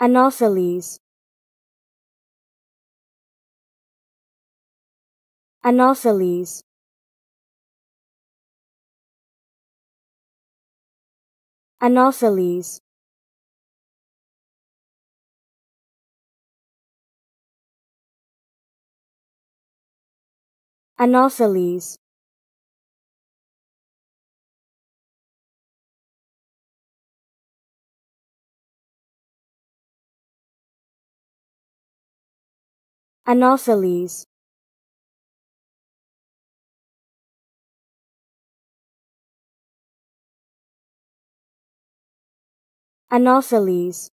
Anopheles. Anopheles. Anopheles. Anopheles. Anopheles Anopheles